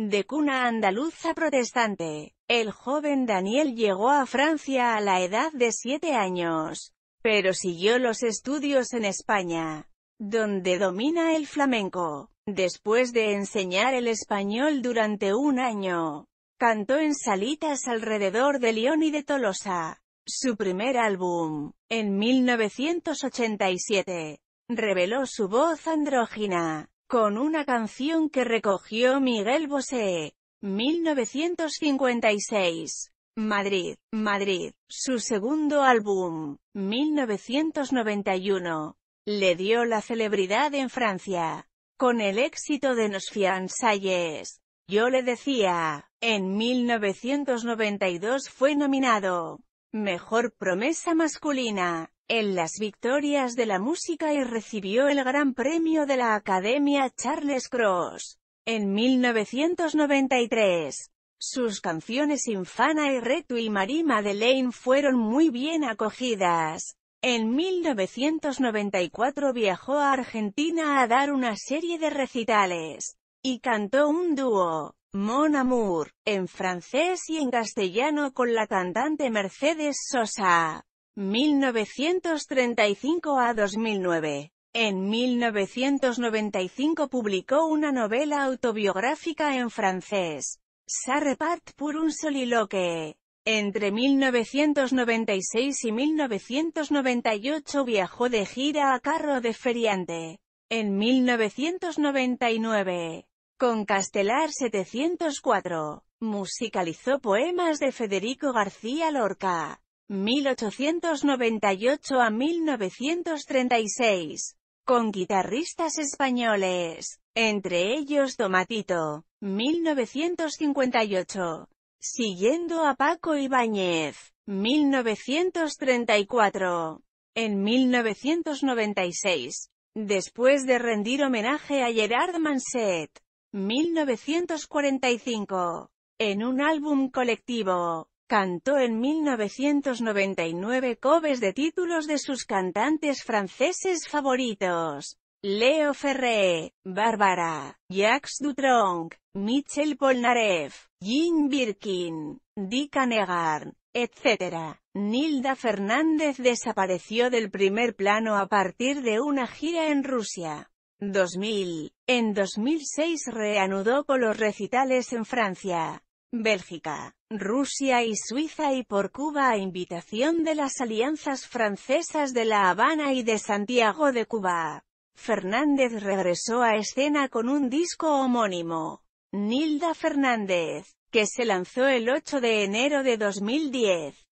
De cuna andaluza protestante, el joven Daniel llegó a Francia a la edad de siete años, pero siguió los estudios en España, donde domina el flamenco. Después de enseñar el español durante un año, cantó en salitas alrededor de Lyon y de Tolosa. Su primer álbum, en 1987, reveló su voz andrógina con una canción que recogió Miguel Bosé. 1956. Madrid, Madrid, su segundo álbum, 1991, le dio la celebridad en Francia. Con el éxito de Nos fiançailles, yo le decía, en 1992 fue nominado Mejor promesa masculina en las victorias de la música y recibió el Gran Premio de la Academia Charles Cross. En 1993, sus canciones Infana y Retu y de Lane fueron muy bien acogidas. En 1994 viajó a Argentina a dar una serie de recitales, y cantó un dúo, Mon Amour, en francés y en castellano con la cantante Mercedes Sosa. 1935 a 2009. En 1995 publicó una novela autobiográfica en francés, Ça repart pour un soliloque. Entre 1996 y 1998 viajó de gira a carro de feriante. En 1999, con Castelar 704. Musicalizó poemas de Federico García Lorca. 1898 a 1936 con guitarristas españoles, entre ellos Tomatito, 1958, siguiendo a Paco Ibáñez, 1934. En 1996, después de rendir homenaje a Gerard Manset, 1945. En un álbum colectivo, cantó en 1999 covers de títulos de sus cantantes franceses favoritos. Leo Ferré, Bárbara, Jacques Dutronc, Michel Polnareff, Jean Birkin, Dick Negarn, etc. Nilda Fernández desapareció del primer plano a partir de una gira en Rusia. 2000. En 2006 reanudó con los recitales en Francia, Bélgica, Rusia y Suiza y por Cuba a invitación de las alianzas francesas de La Habana y de Santiago de Cuba. Fernández regresó a escena con un disco homónimo, Nilda Fernández, que se lanzó el 8 de enero de 2010.